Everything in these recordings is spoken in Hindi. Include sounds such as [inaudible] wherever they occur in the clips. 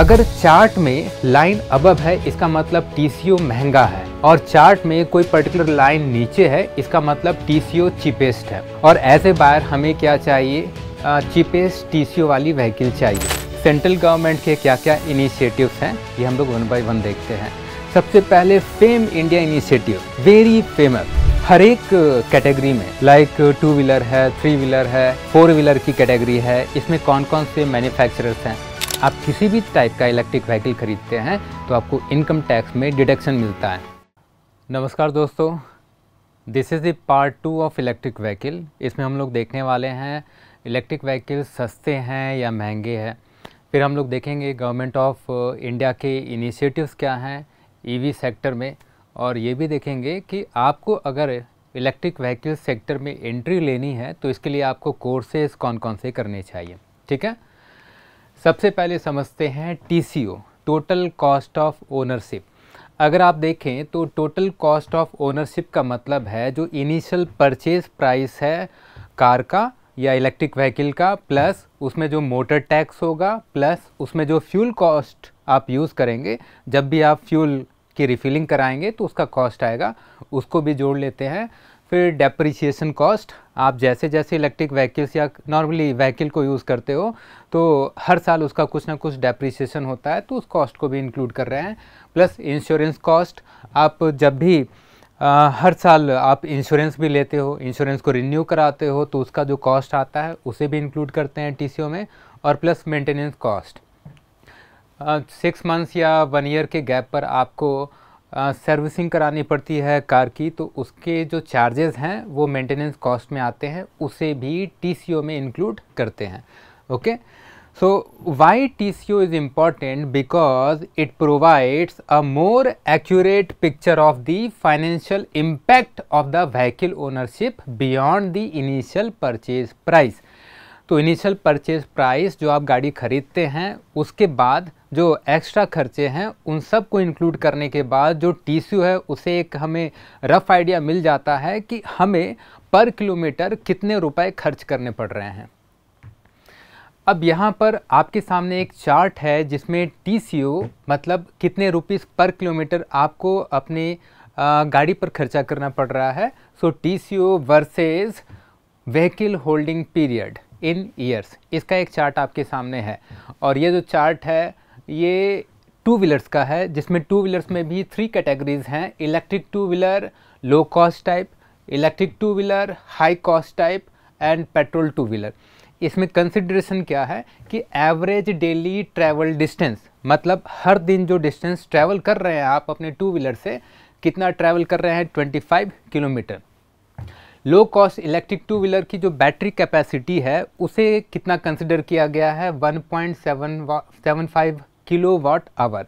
अगर चार्ट में लाइन अबब है इसका मतलब टीसीओ महंगा है और चार्ट में कोई पर्टिकुलर लाइन नीचे है इसका मतलब टीसीओ चीपेस्ट है और एज ए बायर हमें क्या चाहिए चीपेस्ट टीसीओ वाली व्हीकल चाहिए सेंट्रल गवर्नमेंट के क्या क्या इनिशिएटिव्स हैं ये हम लोग वन बाई वन देखते हैं सबसे पहले FAME India initiative very famous हर एक कैटेगरी में लाइक टू व्हीलर है थ्री व्हीलर है फोर व्हीलर की कैटेगरी है इसमें कौन कौन से मैन्युफैक्चरर्स हैं आप किसी भी टाइप का इलेक्ट्रिक व्हीकल खरीदते हैं तो आपको इनकम टैक्स में डिडक्शन मिलता है नमस्कार दोस्तों this is the part two of electric vehicle इसमें हम लोग देखने वाले हैं इलेक्ट्रिक व्हीकल सस्ते हैं या महंगे हैं फिर हम लोग देखेंगे गवर्नमेंट ऑफ इंडिया के इनिशिएटिव्स क्या हैं ईवी e सेक्टर में और ये भी देखेंगे कि आपको अगर इलेक्ट्रिक व्हीकल सेक्टर में एंट्री लेनी है तो इसके लिए आपको कोर्सेज़ कौन कौन से करने चाहिए ठीक है सबसे पहले समझते हैं TCO total cost of ownership अगर आप देखें तो टोटल कॉस्ट ऑफ ओनरशिप का मतलब है जो इनिशियल परचेज प्राइस है कार का या इलेक्ट्रिक व्हीकल का प्लस उसमें जो मोटर टैक्स होगा प्लस उसमें जो फ्यूल कॉस्ट आप यूज़ करेंगे जब भी आप फ्यूल की रिफिलिंग कराएंगे तो उसका कॉस्ट आएगा उसको भी जोड़ लेते हैं फिर डेप्रिसिएशन कॉस्ट आप जैसे जैसे इलेक्ट्रिक व्हीकल्स या नॉर्मली व्हीकल को यूज़ करते हो तो हर साल उसका कुछ ना कुछ डेप्रिसिएशन होता है तो उस कॉस्ट को भी इंक्लूड कर रहे हैं प्लस इंश्योरेंस कॉस्ट आप जब भी आ, हर साल आप इंश्योरेंस भी लेते हो इंश्योरेंस को रिन्यू कराते हो तो उसका जो कॉस्ट आता है उसे भी इंक्लूड करते हैं टी में और plus maintenance cost six months या वन ईयर के गैप पर आपको सर्विसिंग करानी पड़ती है कार की तो उसके जो चार्जेस हैं वो मेंटेनेंस कॉस्ट में आते हैं उसे भी टीसीओ में इंक्लूड करते हैं okay so why T C O is important because it provides a more accurate picture of the financial impact of the vehicle ownership beyond the initial purchase price तो इनिशियल परचेज प्राइस जो आप गाड़ी ख़रीदते हैं उसके बाद जो एक्स्ट्रा खर्चे हैं उन सब को इंक्लूड करने के बाद जो टी है उसे एक हमें रफ़ आइडिया मिल जाता है कि हमें पर किलोमीटर कितने रुपए खर्च करने पड़ रहे हैं अब यहाँ पर आपके सामने एक चार्ट है जिसमें टी मतलब कितने रुपीस पर किलोमीटर आपको अपनी गाड़ी पर खर्चा करना पड़ रहा है so T C versus vehicle holding period in years इसका एक चार्ट आपके सामने है और ये जो चार्ट है ये टू व्हीलर्स का है जिसमें टू व्हीलर्स में भी थ्री कैटेगरीज हैं electric two wheeler low cost type electric two wheeler high cost type and petrol two wheeler इसमें कंसिड्रेशन क्या है कि एवरेज डेली ट्रैवल डिस्टेंस मतलब हर दिन जो डिस्टेंस ट्रैवल कर रहे हैं आप अपने टू व्हीलर से कितना ट्रैवल कर रहे हैं 25 kilometre low cost electric two wheeler की जो बैटरी कैपेसिटी है उसे कितना कंसिडर किया गया है five kilo watt hour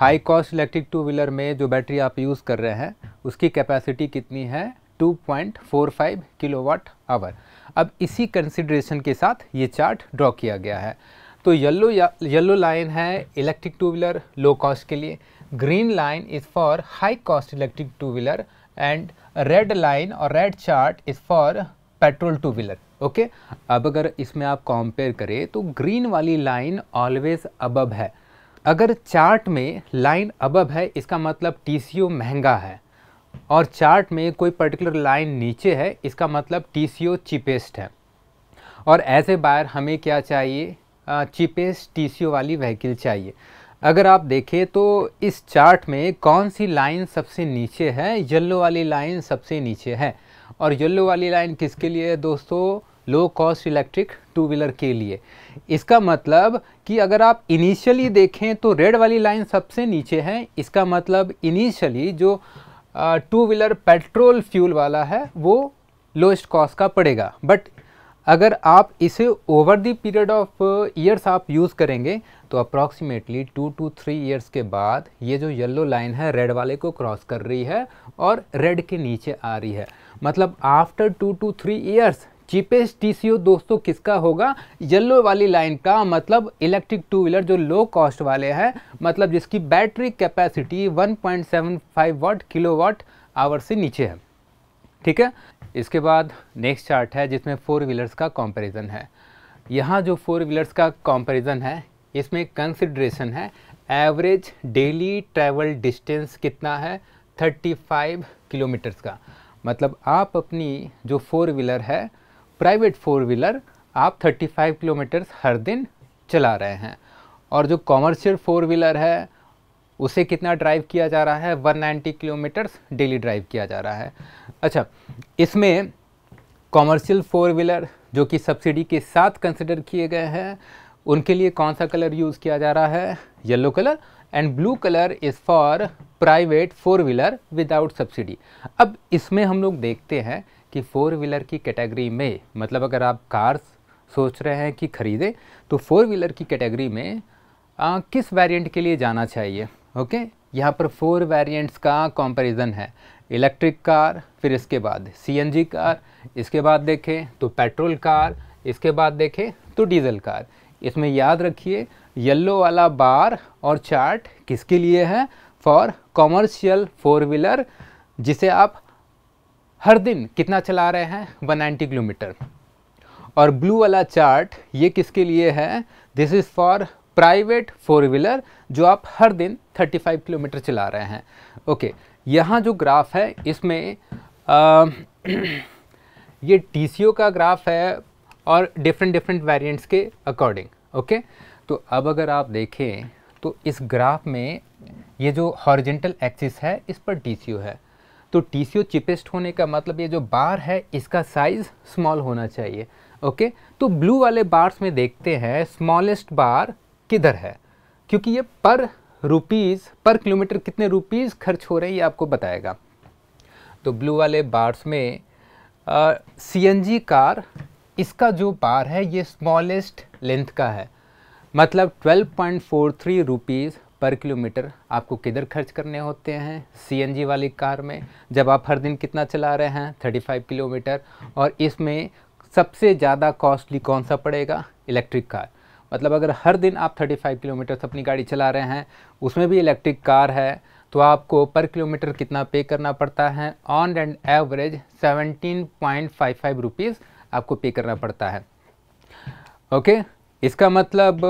high cost electric two wheeler में जो बैटरी आप यूज़ कर रहे हैं उसकी कैपेसिटी कितनी है 2.45 वाट आवर अब इसी कंसिड्रेशन के साथ ये चार्ट ड्रॉ किया गया है तो येल्लो येल्लो लाइन है electric two wheeler low cost के लिए green line is for high cost electric two wheeler and red line और red chart is for petrol two wheeler okay अब अगर इसमें आप कंपेयर करें तो ग्रीन वाली लाइन ऑलवेज अबब है अगर चार्ट में लाइन अबब है इसका मतलब टी महंगा है और चार्ट में कोई पर्टिकुलर लाइन नीचे है इसका मतलब टी चीपेस्ट है और एज ए बायर हमें क्या चाहिए चीपेस्ट टी वाली व्हीकल चाहिए अगर आप देखें तो इस चार्ट में कौन सी लाइन सबसे नीचे है येल्लो वाली लाइन सबसे नीचे है और येल्लो वाली लाइन किसके लिए है दोस्तों low cost electric two wheeler के लिए इसका मतलब कि अगर आप इनिशियली देखें तो रेड वाली लाइन सबसे नीचे है इसका मतलब इनिशियली जो टू व्हीलर पेट्रोल फ्यूल वाला है वो लोएस्ट कॉस्ट का पड़ेगा बट अगर आप इसे over the period of years आप यूज़ करेंगे तो approximately two two three years के बाद ये जो येल्लो लाइन है रेड वाले को क्रॉस कर रही है और रेड के नीचे आ रही है मतलब after two two three years cheapest TCO दोस्तों किसका होगा येल्लो वाली लाइन का मतलब इलेक्ट्रिक टू व्हीलर जो लो कॉस्ट वाले हैं मतलब जिसकी battery capacity 1.75 watt kilowatt hour से नीचे है ठीक है इसके बाद नेक्स्ट चार्ट है जिसमें फोर व्हीलर्स का कंपैरिजन है यहाँ जो फोर व्हीलर्स का कंपैरिजन है इसमें कंसिड्रेशन है एवरेज डेली ट्रैवल डिस्टेंस कितना है 35 किलोमीटर्स का मतलब आप अपनी जो फोर व्हीलर है प्राइवेट फोर व्हीलर आप 35 किलोमीटर्स हर दिन चला रहे हैं और जो कॉमर्शियल फोर व्हीलर है उसे कितना ड्राइव किया जा रहा है 190 किलोमीटर्स डेली ड्राइव किया जा रहा है अच्छा इसमें कॉमर्शियल फोर व्हीलर जो कि सब्सिडी के साथ कंसिडर किए गए हैं उनके लिए कौन सा कलर यूज़ किया जा रहा है yellow colour and blue colour is for private four wheeler without subsidy अब इसमें हम लोग देखते हैं कि फ़ोर व्हीलर की कैटेगरी में मतलब अगर आप कार्स सोच रहे हैं कि ख़रीदें तो फ़ोर व्हीलर की कैटेगरी में आ, किस वेरिएंट के लिए जाना चाहिए ओके यहाँ पर फोर वेरिएंट्स का कंपैरिजन है इलेक्ट्रिक कार फिर इसके बाद सीएनजी कार इसके बाद देखें तो पेट्रोल कार इसके बाद देखें तो डीजल कार इसमें याद रखिए येल्लो वाला बार और चार्ट किसके लिए है फॉर कॉमर्शियल फोर व्हीलर जिसे आप हर दिन कितना चला रहे हैं 190 किलोमीटर और ब्लू वाला चार्ट ये किसके लिए है this is for private four wheeler जो आप हर दिन 35 किलोमीटर चला रहे हैं ओके okay, यहाँ जो ग्राफ है इसमें आ, [clears throat] ये टी का ग्राफ है और डिफरेंट डिफरेंट वेरिएंट्स के अकॉर्डिंग ओके तो अब अगर आप देखें तो इस ग्राफ में ये जो हॉरिजेंटल एक्सिस है इस पर टी है तो टी चिपेस्ट होने का मतलब ये जो बार है इसका साइज़ स्मॉल होना चाहिए ओके तो ब्लू वाले बार्स में देखते हैं स्मॉलेस्ट बार किधर है क्योंकि ये पर रुपीज़ पर किलोमीटर कितने रुपीज़ खर्च हो रहे हैं ये आपको बताएगा तो ब्लू वाले बार्स में सी एन जी कार इसका जो बार है ये स्मॉलेस्ट लेंथ का है मतलब 12.43 रुपीस पर किलोमीटर आपको किधर खर्च करने होते हैं सीएनजी वाली कार में जब आप हर दिन कितना चला रहे हैं 35 किलोमीटर और इसमें सबसे ज़्यादा कॉस्टली कौन सा पड़ेगा इलेक्ट्रिक कार मतलब अगर हर दिन आप 35 किलोमीटर अपनी गाड़ी चला रहे हैं उसमें भी इलेक्ट्रिक कार है तो आपको पर किलोमीटर कितना पे करना पड़ता है ऑन एंड एवरेज 17.55 पॉइंट आपको पे करना पड़ता है ओके इसका मतलब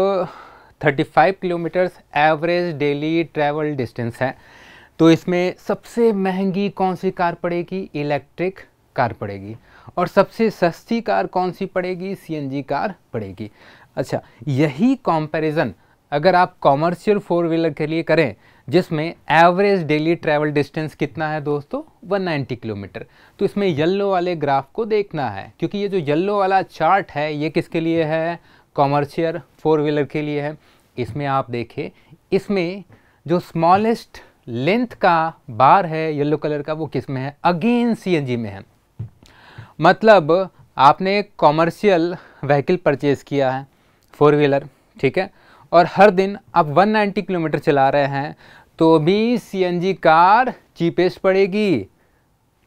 35 kilometres average daily travel distance है तो इसमें सबसे महंगी कौन सी कार पड़ेगी इलेक्ट्रिक कार पड़ेगी और सबसे सस्ती कार कौन सी पड़ेगी सीएनजी कार पड़ेगी अच्छा यही कंपैरिजन अगर आप कॉमर्शियल फोर व्हीलर के लिए करें जिसमें एवरेज डेली ट्रैवल डिस्टेंस कितना है दोस्तों 190 किलोमीटर तो इसमें येल्लो वाले ग्राफ को देखना है क्योंकि ये जो येल्लो वाला चार्ट है ये किसके लिए है कॉमर्शियल फोर व्हीलर के लिए है इसमें आप देखें इसमें जो स्मॉलेस्ट लेंथ का बार है येल्लो कलर का वो किस में है अगेन सी में है मतलब आपने एक कॉमर्शियल व्हीकल परचेज़ किया है फोर व्हीलर ठीक है और हर दिन आप 190 किलोमीटर चला रहे हैं तो भी सीएनजी कार चीपेस्ट पड़ेगी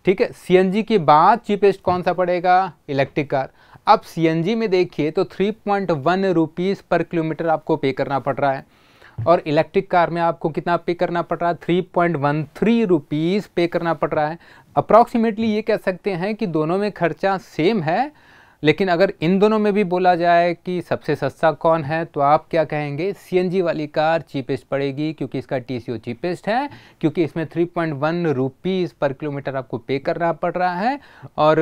ठीक है सीएनजी के बाद चीपेस्ट कौन सा पड़ेगा इलेक्ट्रिक कार अब सीएनजी में देखिए तो three point one rupees per kilometre आपको पे करना पड़ रहा है और इलेक्ट्रिक कार में आपको कितना पे करना पड़ रहा है three point one three rupees pay करना पड़ रहा है अप्रॉक्सीमेटली ये कह सकते हैं कि दोनों में खर्चा सेम है लेकिन अगर इन दोनों में भी बोला जाए कि सबसे सस्ता कौन है तो आप क्या कहेंगे सी वाली कार चीपेस्ट पड़ेगी क्योंकि इसका ओ चीपेस्ट है क्योंकि इसमें 3.1 पॉइंट पर किलोमीटर आपको पे करना पड़ रहा है और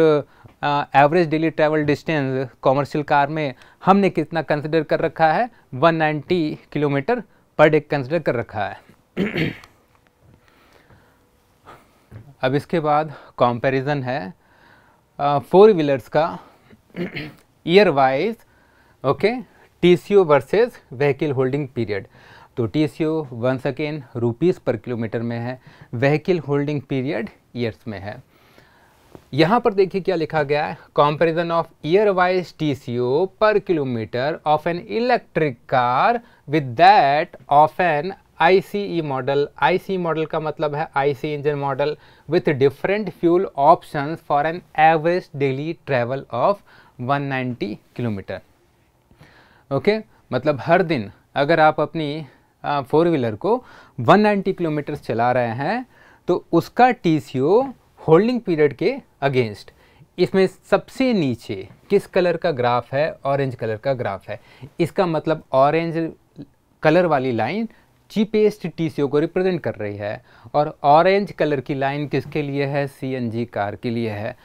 average daily travel distance commercial car में हमने कितना कंसिडर कर रखा है 190 किलोमीटर पर डे कंसिडर कर रखा है अब इसके बाद कॉम्पेरिजन है फोर व्हीलर्स का okay T C O versus vehicle holding period तो T C O once again rupees per kilometre में है व्हीकल होल्डिंग पीरियड ईयर्स में है यहाँ पर देखिए क्या लिखा गया है comparison of year wise T C O per kilometre of an electric car with that of an I C E model I C model का मतलब है I C engine model with different fuel options for an average daily travel of 190 kilometre okay मतलब हर दिन अगर आप अपनी फोर व्हीलर को 190 किलोमीटर चला रहे हैं तो उसका टी होल्डिंग पीरियड के अगेंस्ट इसमें सबसे नीचे किस कलर का ग्राफ है ऑरेंज कलर का ग्राफ है इसका मतलब ऑरेंज कलर वाली लाइन चीपेस्ट टी को रिप्रेजेंट कर रही है और ऑरेंज कलर की लाइन किसके लिए है सी कार के लिए है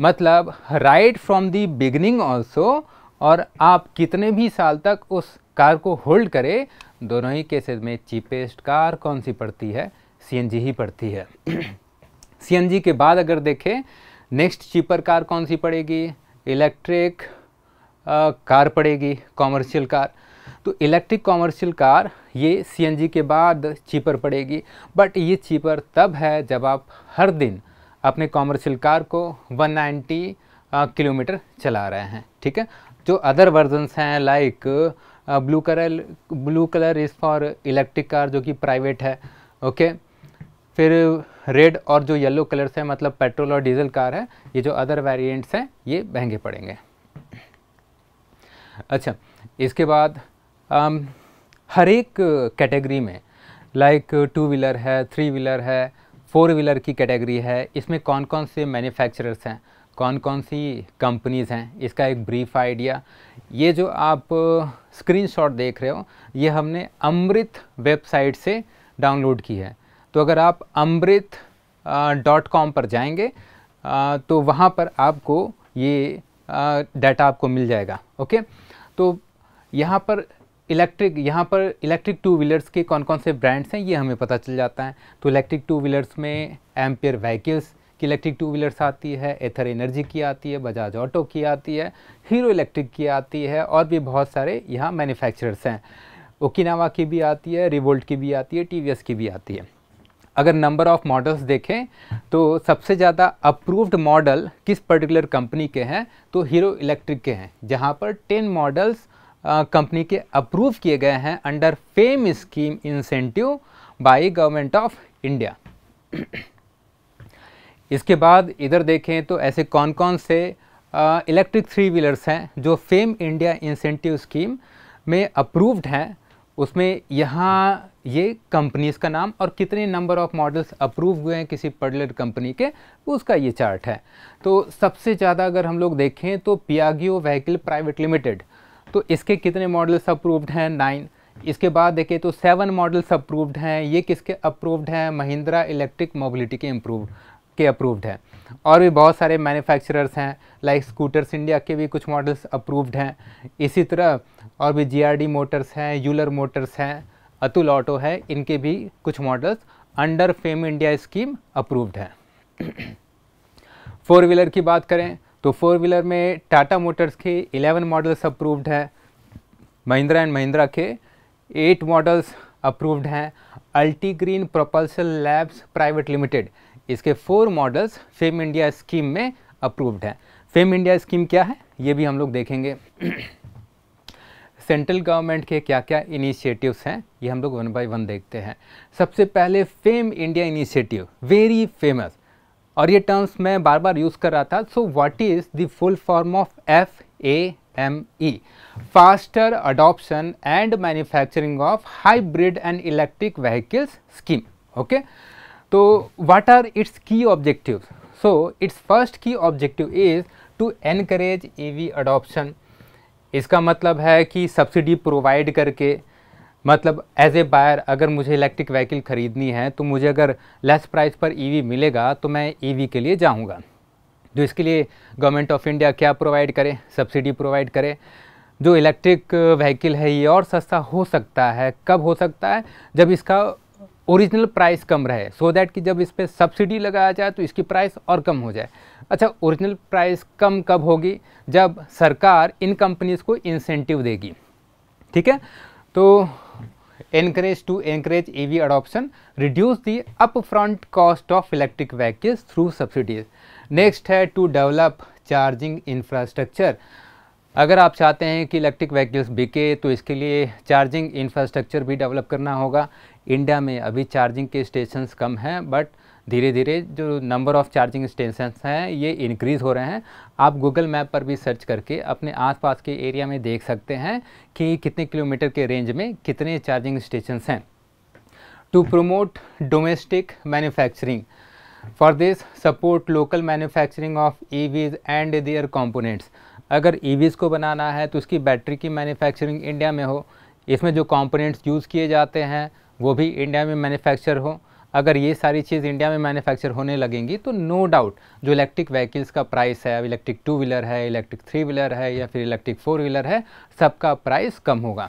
मतलब right from the beginning also और आप कितने भी साल तक उस कार को होल्ड करें दोनों ही केसेस में चीपेस्ट कार कौन सी पड़ती है सीएनजी ही पड़ती है सीएनजी [clears throat] के बाद अगर देखें नेक्स्ट चीपर कार कौन सी पड़ेगी इलेक्ट्रिक कार पड़ेगी कॉमर्शियल कार तो इलेक्ट्रिक कॉमर्शियल कार ये सीएनजी के बाद चीपर पड़ेगी बट ये चीपर तब है जब आप हर दिन अपने कॉमर्शियल कार को 190 किलोमीटर चला रहे हैं ठीक है जो अदर वर्जन्स हैं like blue colour blue colour is for electric car जो कि प्राइवेट है ओके फिर रेड और जो येलो कलर से मतलब पेट्रोल और डीजल कार है ये जो अदर वेरिएंट्स हैं ये महंगे पड़ेंगे अच्छा इसके बाद आम, हर एक कैटेगरी में लाइक टू व्हीलर है थ्री व्हीलर है फोर व्हीलर की कैटेगरी है इसमें कौन कौन से मैन्युफैक्चरर्स हैं कौन कौन सी कंपनीज़ हैं इसका एक ब्रीफ आइडिया ये जो आप स्क्रीनशॉट देख रहे हो ये हमने अमृत वेबसाइट से डाउनलोड की है तो अगर आप अमृत डॉट कॉम पर जाएंगे आ, तो वहाँ पर आपको ये डाटा आपको मिल जाएगा ओके तो यहाँ पर इलेक्ट्रिक यहाँ पर इलेक्ट्रिक टू व्हीलर्स के कौन कौन से ब्रांड्स हैं ये हमें पता चल जाता है तो इलेक्ट्रिक टू व्हीलर्स में एम्पियर व्हीकल्स की इलेक्ट्रिक टू व्हीलर्स आती है एथर एनर्जी की आती है बजाज ऑटो की आती है हीरो इलेक्ट्रिक की आती है और भी बहुत सारे यहाँ मैन्युफैक्चरर्स हैं ओकिनावा की भी आती है रिवोल्ट की भी आती है टी की भी आती है अगर नंबर ऑफ़ मॉडल्स देखें तो सबसे ज़्यादा अप्रूव्ड मॉडल किस पर्टिकुलर कंपनी के हैं तो हीरो इलेक्ट्रिक के हैं जहाँ पर टेन मॉडल्स कंपनी के अप्रूव किए गए हैं under FAME scheme incentive by government of India इसके बाद इधर देखें तो ऐसे कौन कौन से इलेक्ट्रिक थ्री व्हीलर्स हैं जो फेम इंडिया इंसेंटिव स्कीम में अप्रूव्ड हैं उसमें यहाँ ये कंपनीज़ का नाम और कितने नंबर ऑफ मॉडल्स अप्रूव हुए हैं किसी पर्टिकुलर कंपनी के उसका ये चार्ट है तो सबसे ज़्यादा अगर हम लोग देखें तो पियागियो व्हीकल प्राइवेट लिमिटेड तो इसके कितने मॉडल्स अप्रूव्ड हैं नाइन इसके बाद देखें तो सेवन मॉडल्स अप्रूव्ड हैं ये किसके अप्रूव्ड हैं महिंद्रा इलेक्ट्रिक मोबिलिटी के इम्प्रूव के अप्रूव्ड हैं और भी बहुत सारे मैन्युफैक्चरर्स हैं लाइक स्कूटर्स इंडिया के भी कुछ मॉडल्स अप्रूव्ड हैं इसी तरह और भी जी मोटर्स हैं यूलर मोटर्स हैं अतुल ऑटो है इनके भी कुछ models under FAME India scheme approved हैं फोर [coughs] व्हीलर की बात करें तो फोर व्हीलर में टाटा मोटर्स के 11 मॉडल्स अप्रूव्ड हैं महिंद्रा एंड महिंद्रा के 8 मॉडल्स अप्रूव्ड हैं Altigreen propulsion labs private limited इसके four models FAME India scheme में अप्रूव्ड हैं फेम इंडिया स्कीम क्या है ये भी हम लोग देखेंगे सेंट्रल गवर्नमेंट के क्या क्या इनिशिएटिव्स हैं ये हम लोग वन बाय वन देखते हैं सबसे पहले FAME India initiative very famous और ये टर्म्स मैं बार बार यूज़ कर रहा था so what is the full form of F A M E faster adoption and manufacturing of hybrid and electric vehicles scheme okay तो what are its key objective so its first key objective is to encourage E V इसका मतलब है कि सब्सिडी प्रोवाइड करके मतलब एज ए बायर अगर मुझे इलेक्ट्रिक व्हीकल ख़रीदनी है तो मुझे अगर लेस प्राइस पर ईवी e मिलेगा तो मैं ईवी e के लिए जाऊँगा जो तो इसके लिए गवर्नमेंट ऑफ इंडिया क्या प्रोवाइड करे सब्सिडी प्रोवाइड करे जो इलेक्ट्रिक व्हीकल है ये और सस्ता हो सकता है कब हो सकता है जब इसका ओरिजिनल प्राइस कम रहे सो so दैट कि जब इस पर सब्सिडी लगाया जाए तो इसकी प्राइस और कम हो जाए अच्छा ओरिजिनल प्राइस कम कब होगी जब सरकार इन कंपनीज़ को इंसेंटिव देगी ठीक है तो encourage to encourage EV adoption, reduce the upfront cost of electric vehicles through subsidies. Next to develop charging infrastructure. अगर आप चाहते हैं कि इलेक्ट्रिक व्हीकल्स बिके तो इसके लिए चार्जिंग इंफ्रास्ट्रक्चर भी डेवलप करना होगा इंडिया में अभी चार्जिंग के स्टेशंस कम हैं बट धीरे धीरे जो नंबर ऑफ़ चार्जिंग स्टेशंस हैं ये इंक्रीज़ हो रहे हैं आप गूगल मैप पर भी सर्च करके अपने आसपास के एरिया में देख सकते हैं कि कितने किलोमीटर के रेंज में कितने चार्जिंग स्टेशन हैं to promote domestic manufacturing for this support local manufacturing of E and their components अगर ई e को बनाना है तो उसकी बैटरी की मैन्युफैक्चरिंग इंडिया में हो इसमें जो कंपोनेंट्स यूज़ किए जाते हैं वो भी इंडिया में मैन्युफैक्चर हो अगर ये सारी चीज़ इंडिया में मैन्युफैक्चर होने लगेंगी तो नो डाउट जो इलेक्ट्रिक व्हीकल्स का प्राइस है अब इलेक्ट्रिक टू व्हीलर है इलेक्ट्रिक थ्री व्हीलर है या फिर इलेक्ट्रिक फोर व्हीलर है सबका प्राइस कम होगा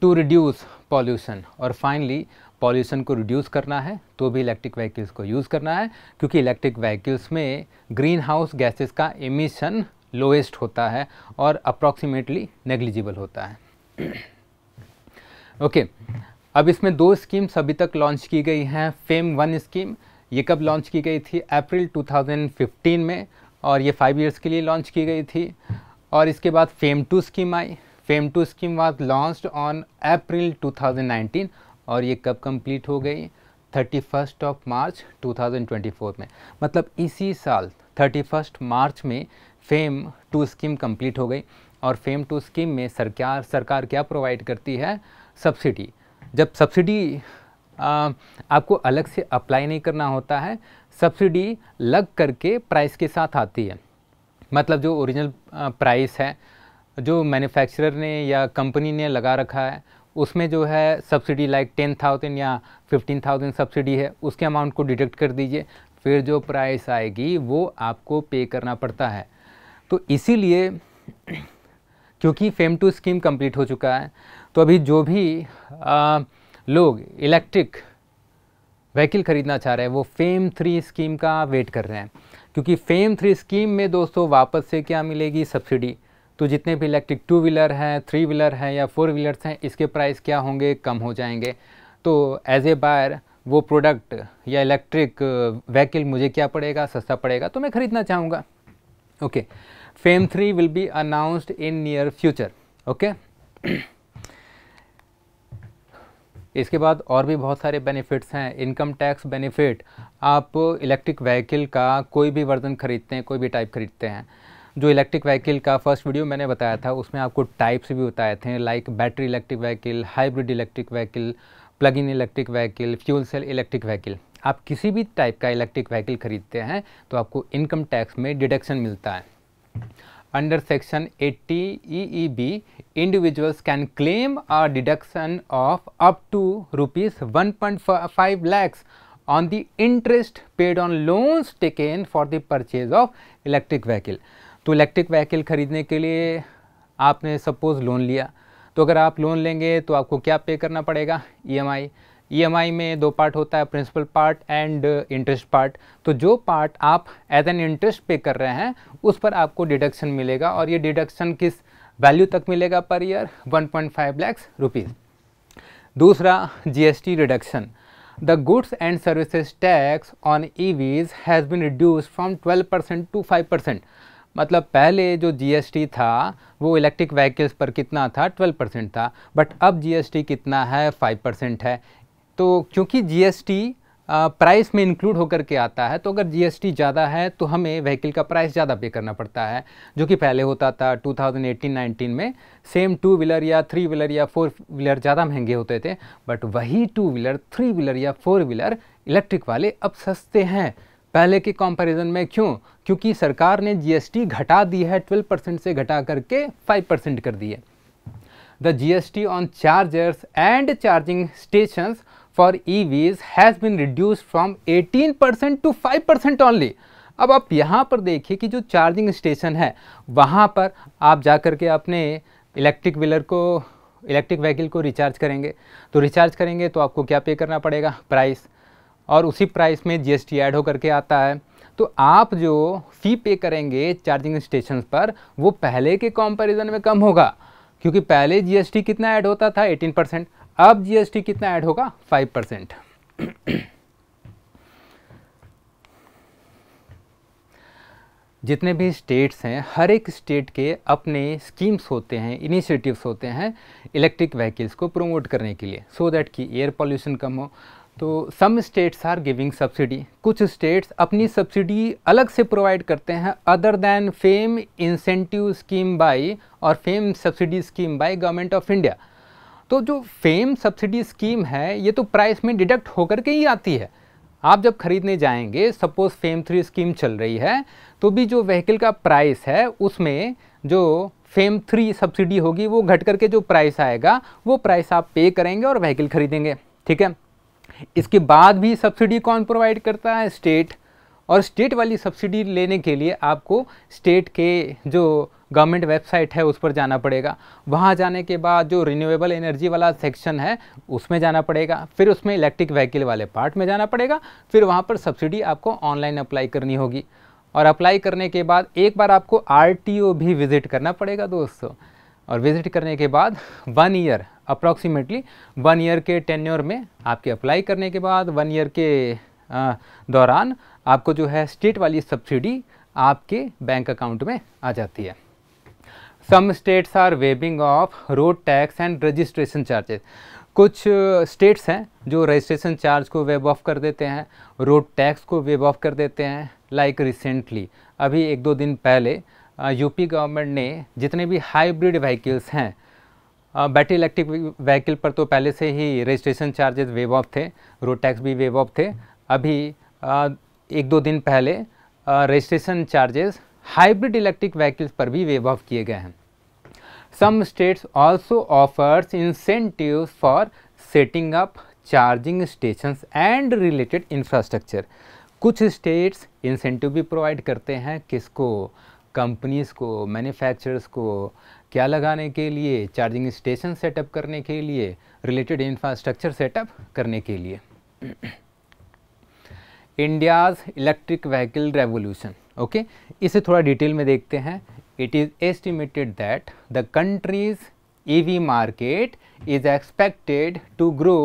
टू रिड्यूस पॉल्यूशन और फाइनली पॉल्यूशन को रिड्यूस करना है तो भी इलेक्ट्रिक व्हीकल्स को यूज़ करना है क्योंकि इलेक्ट्रिक व्हीकल्स में ग्रीन हाउस गैसेस का एमिशन लोएस्ट होता है और अप्रॉक्सीमेटली नेग्लिजिबल होता है ओके okay, अब इसमें दो स्कीम्स अभी तक लॉन्च की गई हैं फेम वन स्कीम ये कब लॉन्च की गई थी अप्रैल 2015 में और ये फाइव इयर्स के लिए लॉन्च की गई थी और इसके बाद फेम टू स्कीम आई FAME two scheme was launched on April 2019 और ये कब कंप्लीट हो गई थर्टी फर्स्ट ऑफ मार्च 2024 में मतलब इसी साल थर्टी फर्स्ट मार्च में फेम टू स्कीम कंप्लीट हो गई और फेम टू स्कीम में सरकार सरकार क्या प्रोवाइड करती है सब्सिडी जब सब्सिडी आपको अलग से अप्लाई नहीं करना होता है सब्सिडी लग करके प्राइस के साथ आती है मतलब जो ओरिजिनल प्राइस है जो मैन्युफैक्चरर ने या कंपनी ने लगा रखा है उसमें जो है सब्सिडी लाइक टेन थाउजेंड या फिफ्टीन थाउजेंड सब्सिडी है उसके अमाउंट को डिडक्ट कर दीजिए फिर जो प्राइस आएगी वो आपको पे करना पड़ता है तो इसीलिए क्योंकि फेम टू स्कीम कंप्लीट हो चुका है तो अभी जो भी आ, लोग इलेक्ट्रिक व्हीकल ख़रीदना चाह रहे हैं वो फेम थ्री स्कीम का वेट कर रहे हैं क्योंकि फेम थ्री स्कीम में दोस्तों वापस से क्या मिलेगी सब्सिडी तो जितने भी इलेक्ट्रिक टू व्हीलर हैं थ्री व्हीलर हैं या फोर व्हीलर्स हैं इसके प्राइस क्या होंगे कम हो जाएंगे तो एज ए बायर वो प्रोडक्ट या इलेक्ट्रिक व्हीकल uh, मुझे क्या पड़ेगा सस्ता पड़ेगा तो मैं ख़रीदना चाहूँगा okay okay. FAME 3 will be announced in near future. Okay? इसके बाद और भी बहुत सारे बेनिफिट्स हैं इनकम टैक्स बेनिफिट आप इलेक्ट्रिक व्हीकल का कोई भी वर्जन खरीदते हैं कोई भी टाइप खरीदते हैं जो इलेक्ट्रिक व्हीकल का फर्स्ट वीडियो मैंने बताया था उसमें आपको टाइप्स भी बताए थे like battery electric vehicle hybrid electric vehicle plug in electric vehicle fuel cell electric vehicle आप किसी भी टाइप का इलेक्ट्रिक व्हीकल खरीदते हैं तो आपको इनकम टैक्स में डिडक्शन मिलता है under section 80 EEB, individuals can claim a deduction of up to rupees 1.5 lakhs on the interest paid on loans taken for the purchase of electric vehicle. तो इलेक्ट्रिक व्हीकल खरीदने के लिए आपने सपोज लोन लिया तो अगर आप लोन लेंगे तो आपको क्या पे करना पड़ेगा ईएमआई ई e में दो पार्ट होता है principal part and interest part तो जो पार्ट आप एज एन इंटरेस्ट पे कर रहे हैं उस पर आपको डिडक्शन मिलेगा और ये डिडक्शन किस वैल्यू तक मिलेगा पर ईयर 1.5 लैक्स रुपीज़ दूसरा GST reduction the goods and services tax on EVs has been reduce from 12% to 5%. मतलब पहले जो जीएसटी था वो इलेक्ट्रिक व्हीकल्स पर कितना था 12 परसेंट था बट अब जीएसटी कितना है 5 परसेंट है तो क्योंकि जीएसटी प्राइस में इंक्लूड होकर के आता है तो अगर जीएसटी ज़्यादा है तो हमें व्हीकल का प्राइस ज़्यादा पे करना पड़ता है जो कि पहले होता था 2018-19 में सेम टू व्हीलर या थ्री व्हीलर या फोर व्हीलर ज़्यादा महंगे होते थे बट वही टू व्हीलर थ्री व्हीलर या फोर व्हीलर इलेक्ट्रिक वाले अब सस्ते हैं पहले के कंपैरिजन में क्यों क्योंकि सरकार ने जीएसटी घटा दी है 12 परसेंट से घटा करके 5 परसेंट कर दी है the GST on chargers and charging stations has been e has been eighteen percent 18% five 5% only अब आप यहाँ पर देखिए कि जो चार्जिंग स्टेशन है वहाँ पर आप जा करके के अपने इलेक्ट्रिक व्हीलर को इलेक्ट्रिक व्हीकल को रिचार्ज करेंगे तो रिचार्ज करेंगे तो आपको क्या पे करना पड़ेगा प्राइस और उसी प्राइस में जीएसटी ऐड होकर के आता है तो आप जो फ़ी पे करेंगे चार्जिंग स्टेशन पर वो पहले के कॉम्पेरिजन में कम होगा क्योंकि पहले जीएसटी कितना ऐड होता था 18 परसेंट अब जीएसटी कितना ऐड होगा फाइव परसेंट जितने भी स्टेट्स हैं हर एक स्टेट के अपने स्कीम्स होते हैं इनिशिएटिव्स होते हैं इलेक्ट्रिक व्हीकल्स को प्रोमोट करने के लिए सो so दैट कि एयर पॉल्यूशन कम हो तो some states are giving subsidy कुछ स्टेट्स अपनी सब्सिडी अलग से प्रोवाइड करते हैं other than FAME incentive scheme by और FAME subsidy scheme by government of India तो जो फेम सब्सिडी स्कीम है ये तो प्राइस में डिडक्ट होकर के ही आती है आप जब खरीदने जाएंगे सपोज फेम थ्री स्कीम चल रही है तो भी जो व्हीकल का प्राइस है उसमें जो फेम थ्री सब्सिडी होगी वो घट करके जो प्राइस आएगा वो प्राइस आप पे करेंगे और व्हीकल खरीदेंगे ठीक है इसके बाद भी सब्सिडी कौन प्रोवाइड करता है स्टेट और स्टेट वाली सब्सिडी लेने के लिए आपको स्टेट के जो गवर्नमेंट वेबसाइट है उस पर जाना पड़ेगा वहाँ जाने के बाद जो रिन्यूएबल एनर्जी वाला सेक्शन है उसमें जाना पड़ेगा फिर उसमें इलेक्ट्रिक व्हीकल वाले पार्ट में जाना पड़ेगा फिर वहाँ पर सब्सिडी आपको ऑनलाइन अप्लाई करनी होगी और अप्लाई करने के बाद एक बार आपको आर भी विज़िट करना पड़ेगा दोस्तों और विज़िट करने के बाद one year approximately one year के टेन्योर में आपके अप्लाई करने के बाद वन ईयर के दौरान आपको जो है स्टेट वाली सब्सिडी आपके बैंक अकाउंट में आ जाती है some states are waiving off road tax and registration charges कुछ स्टेट्स uh, हैं जो रजिस्ट्रेशन चार्ज को वेब ऑफ कर देते हैं रोड टैक्स को वेब ऑफ कर देते हैं लाइक like रिसेंटली अभी एक दो दिन पहले यूपी uh, गवर्नमेंट ने जितने भी हाइब्रिड व्हीकल्स हैं बैटरी इलेक्ट्रिक व्हीकल पर तो पहले से ही रजिस्ट्रेशन चार्जेस वेब ऑफ थे रोड टैक्स भी वेब ऑफ थे अभी uh, एक दो दिन पहले registration charges hybrid electric vehicles पर भी वेव ऑफ किए गए हैं some states also offers incentives for setting up charging station and related infrastructure कुछ स्टेट्स इंसेंटिव भी प्रोवाइड करते हैं किसको कंपनीज़ को मैन्युफैक्चरर्स को क्या लगाने के लिए चार्जिंग स्टेशन सेटअप करने के लिए रिलेटेड इंफ्रास्ट्रक्चर सेटअप करने के लिए India's electric vehicle revolution okay इसे थोड़ा डिटेल में देखते हैं it is estimated that the country's e market is expected to grow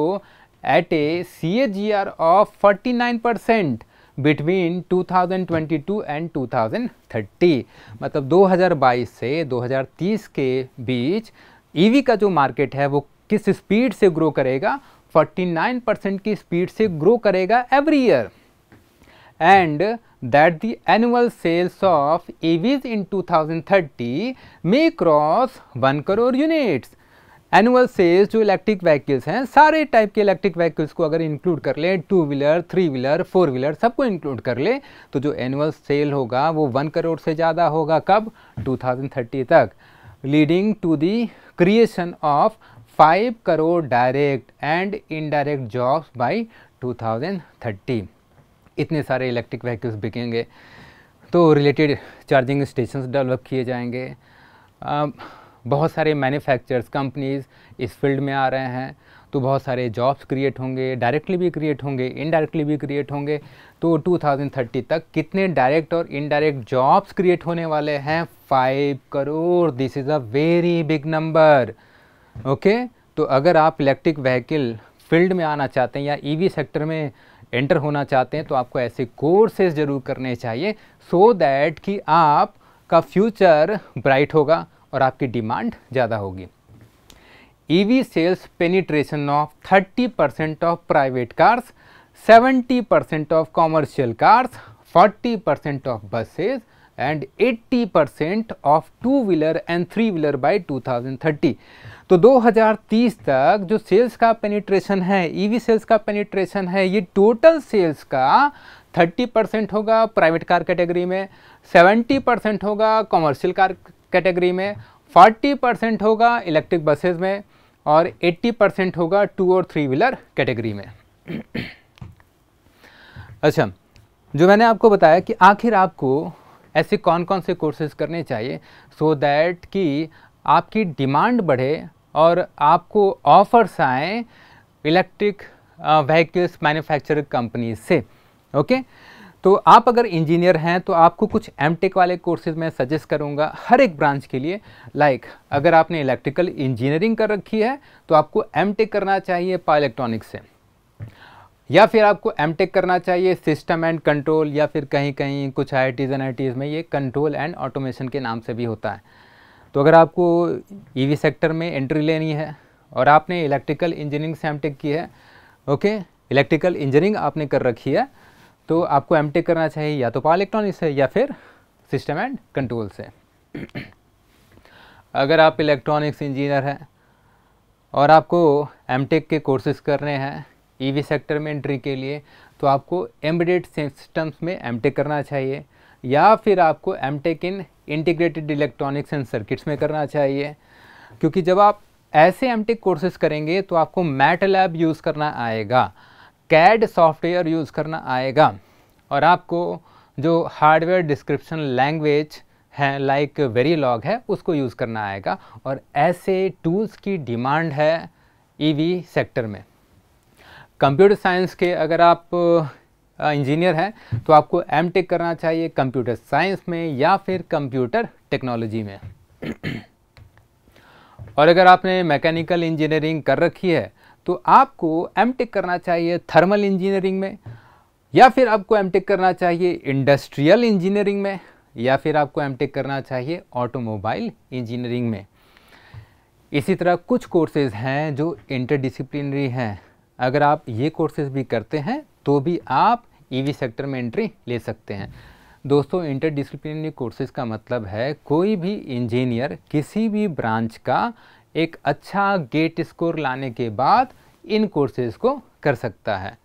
at a C H G R of forty nine percent between two thousand twenty two and two thousand thirty मतलब दो हज़ार बाईस से दो हज़ार तीस के बीच ई e वी का जो मार्केट है वो किस स्पीड से ग्रो करेगा फोर्टी नाइन परसेंट की स्पीड से ग्रो करेगा every year and that the annual sales of EVs in 2030 मे cross one crore units annual sales जो इलेक्ट्रिक व्हीकल्स हैं सारे टाइप के इलेक्ट्रिक व्हीकल्स को अगर इंक्लूड कर ले two wheeler three wheeler four wheeler सबको इंक्लूड कर ले तो जो एनुअल सेल होगा वो वन करोड़ से ज़्यादा होगा कब 2030 तक leading to the creation of five crore direct and indirect jobs by 2030 इतने सारे इलेक्ट्रिक व्हीकल्स बिकेंगे तो रिलेटेड चार्जिंग स्टेशन डेवलप किए जाएंगे बहुत सारे मैन्युफैक्चरर्स कंपनीज़ इस फील्ड में आ रहे हैं तो बहुत सारे जॉब्स क्रिएट होंगे डायरेक्टली भी क्रिएट होंगे इनडायरेक्टली भी क्रिएट होंगे तो 2030 तक कितने डायरेक्ट और इनडायरेक्ट जॉब्स क्रिएट होने वाले हैं five crore this is a very big number okay तो अगर आप इलेक्ट्रिक व्हीकल फील्ड में आना चाहते हैं या ईवी e सेक्टर में एंटर होना चाहते हैं तो आपको ऐसे कोर्सेज ज़रूर करने चाहिए सो so दैट कि आप का फ्यूचर ब्राइट होगा और आपकी डिमांड ज़्यादा होगी EV sales penetration of 30 percent of private cars 70 percent of commercial cars 40 percent of buses and 80 percent of two wheeler and three wheeler by 2030 तो 2030 तक जो सेल्स का पेनिट्रेशन है ईवी e सेल्स का पेनिट्रेशन है ये टोटल सेल्स का 30 परसेंट होगा प्राइवेट कार कैटेगरी में 70 परसेंट होगा कॉमर्शियल कार कैटेगरी में 40 परसेंट होगा इलेक्ट्रिक बसेज में और 80 परसेंट होगा टू और थ्री व्हीलर कैटेगरी में अच्छा जो मैंने आपको बताया कि आखिर आपको ऐसे कौन कौन से कोर्सेज करने चाहिए सो so दैट कि आपकी डिमांड बढ़े और आपको ऑफर्स आए इलेक्ट्रिक व्हीकल्स मैन्युफैक्चर कंपनी से ओके तो आप अगर इंजीनियर हैं तो आपको कुछ एम वाले कोर्सेज मैं सजेस्ट करूंगा हर एक ब्रांच के लिए लाइक like, अगर आपने इलेक्ट्रिकल इंजीनियरिंग कर रखी है तो आपको एम करना चाहिए पा इलेक्ट्रॉनिक्स से या फिर आपको एम करना चाहिए सिस्टम एंड कंट्रोल या फिर कहीं कहीं कुछ IITs NITs में ये कंट्रोल एंड ऑटोमेशन के नाम से भी होता है तो अगर आपको ईवी e सेक्टर में एंट्री लेनी है और आपने इलेक्ट्रिकल इंजीनियरिंग से एमटेक की है ओके इलेक्ट्रिकल इंजीनियरिंग आपने कर रखी है तो आपको एमटेक करना चाहिए या तो पावर इलेक्ट्रॉनिक्स से या फिर सिस्टम एंड कंट्रोल से अगर आप इलेक्ट्रॉनिक्स इंजीनियर हैं और आपको एमटेक के कोर्सेज करने हैं ईवी e सेक्टर में एंट्री के लिए तो आपको एम्बेडेड सिस्टम्स में एम करना चाहिए या फिर आपको M Tech in integrated electronics and circuits में करना चाहिए क्योंकि जब आप ऐसे एम टेक कोर्सेज करेंगे तो आपको मैट लैब यूज़ करना आएगा कैड सॉफ्टवेयर यूज़ करना आएगा और आपको जो हार्डवेयर डिस्क्रिप्शन लैंग्वेज है लाइक वेरी लॉग है उसको यूज़ करना आएगा और ऐसे टूल्स की डिमांड है ईवी e सेक्टर में कंप्यूटर साइंस के अगर आप इंजीनियर हैं तो आपको एम टेक करना चाहिए कंप्यूटर साइंस में या फिर कंप्यूटर टेक्नोलॉजी में और अगर आपने मैकेनिकल इंजीनियरिंग कर रखी है तो आपको एम टेक करना चाहिए थर्मल इंजीनियरिंग में या फिर आपको एम टेक करना चाहिए इंडस्ट्रियल इंजीनियरिंग में या फिर आपको एम टेक करना चाहिए ऑटोमोबाइल इंजीनियरिंग में इसी तरह कुछ कोर्सेज हैं जो इंटरडिसिप्लिनरी हैं अगर आप ये कोर्सेज भी करते हैं तो भी आप ईवी e सेक्टर में एंट्री ले सकते हैं दोस्तों इंटर डिसिप्लिनरी कोर्सेज का मतलब है कोई भी इंजीनियर किसी भी ब्रांच का एक अच्छा गेट स्कोर लाने के बाद इन कोर्सेज को कर सकता है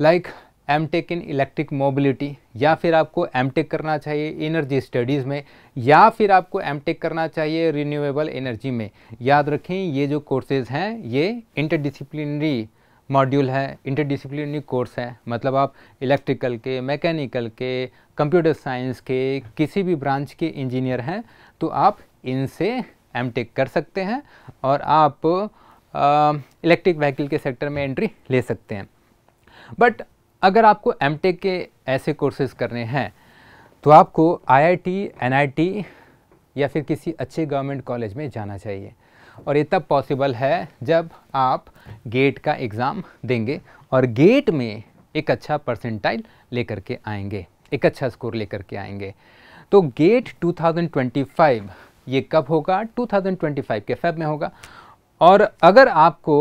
like M Tech in electric mobility या फिर आपको एम टेक करना चाहिए एनर्जी स्टडीज़ में या फिर आपको एम टेक करना चाहिए रिन्यूएबल एनर्जी में याद रखें ये जो कोर्सेज़ हैं ये इंटरडिसिप्लिनरी मॉड्यूल है इंटरडिसिप्लिनरी कोर्स है मतलब आप इलेक्ट्रिकल के मैकेनिकल के कंप्यूटर साइंस के किसी भी ब्रांच के इंजीनियर हैं तो आप इनसे एम कर सकते हैं और आप इलेक्ट्रिक व्हीकल के सेक्टर में एंट्री ले सकते हैं बट अगर आपको एम के ऐसे कोर्सेज करने हैं तो आपको आई आई टी या फिर किसी अच्छे गवर्नमेंट कॉलेज में जाना चाहिए और ये तब पॉसिबल है जब आप गेट का एग्ज़ाम देंगे और गेट में एक अच्छा परसेंटाइल लेकर के आएंगे एक अच्छा स्कोर लेकर के आएंगे तो गेट 2025 ये कब होगा 2025 के फेब में होगा और अगर आपको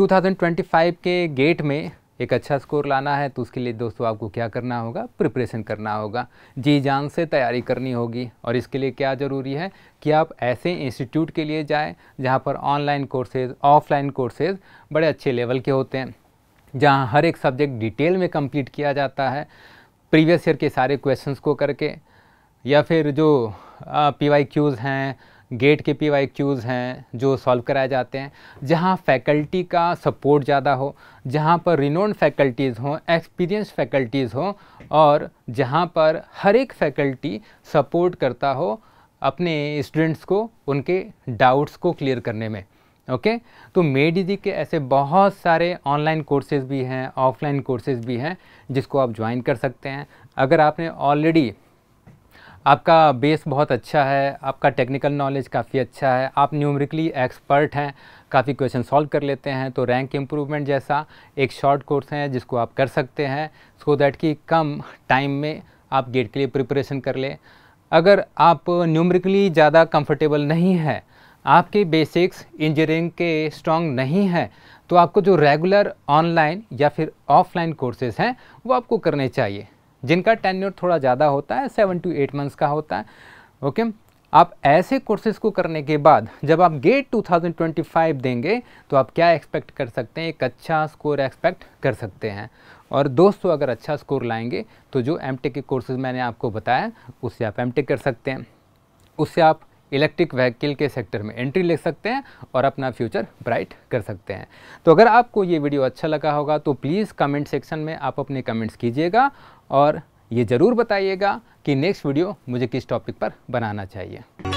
2025 के गेट में एक अच्छा स्कोर लाना है तो उसके लिए दोस्तों आपको क्या करना होगा प्रिपरेशन करना होगा जी जान से तैयारी करनी होगी और इसके लिए क्या ज़रूरी है कि आप ऐसे इंस्टीट्यूट के लिए जाएं जहां पर ऑनलाइन कोर्सेज ऑफलाइन कोर्सेज बड़े अच्छे लेवल के होते हैं जहां हर एक सब्जेक्ट डिटेल में कम्प्लीट किया जाता है प्रीवियस ईयर के सारे क्वेश्चंस को करके या फिर जो पी वाई क्यूज़ हैं गेट के पी वाई क्यूज़ हैं जो सॉल्व कराए जाते हैं जहाँ फैकल्टी का सपोर्ट ज़्यादा हो जहाँ पर रिनोन फैकल्टीज़ हों एक्सपीरियंस फैकल्टीज़ हों और जहाँ पर हर एक फैकल्टी सपोर्ट करता हो अपने स्टूडेंट्स को उनके डाउट्स को क्लियर करने में ओके तो तो मेडिजी के ऐसे बहुत सारे ऑनलाइन कोर्सेज भी हैं ऑफलाइन कोर्सेज भी हैं जिसको आप ज्वाइन कर सकते हैं अगर आपने ऑलरेडी आपका बेस बहुत अच्छा है आपका टेक्निकल नॉलेज काफ़ी अच्छा है आप न्यूमरिकली एक्सपर्ट हैं काफ़ी क्वेश्चन सॉल्व कर लेते हैं तो रैंक इम्प्रूवमेंट जैसा एक शॉर्ट कोर्स है जिसको आप कर सकते हैं सो दैट कि कम टाइम में आप गेट के लिए प्रिपरेशन कर लें अगर आप न्यूमरिकली ज़्यादा कंफर्टेबल नहीं है आपके बेसिक्स इंजीनियरिंग के स्ट्रॉन्ग नहीं हैं तो आपको जो रेगुलर ऑनलाइन या फिर ऑफलाइन कोर्सेज़ हैं वो आपको करने चाहिए जिनका टेन्योर थोड़ा ज़्यादा होता है सेवन टू एट मंथ्स का होता है ओके आप ऐसे कोर्सेज को करने के बाद जब आप गेट 2025 देंगे तो आप क्या एक्सपेक्ट कर सकते हैं एक अच्छा स्कोर एक्सपेक्ट कर सकते हैं और दोस्तों अगर अच्छा स्कोर लाएंगे तो जो एम के कोर्सेज मैंने आपको बताया उससे आप एम कर सकते हैं उससे आप इलेक्ट्रिक व्हीकल के सेक्टर में एंट्री ले सकते हैं और अपना फ्यूचर ब्राइट कर सकते हैं तो अगर आपको ये वीडियो अच्छा लगा होगा तो प्लीज़ कमेंट सेक्शन में आप अपने कमेंट्स कीजिएगा और ये ज़रूर बताइएगा कि नेक्स्ट वीडियो मुझे किस टॉपिक पर बनाना चाहिए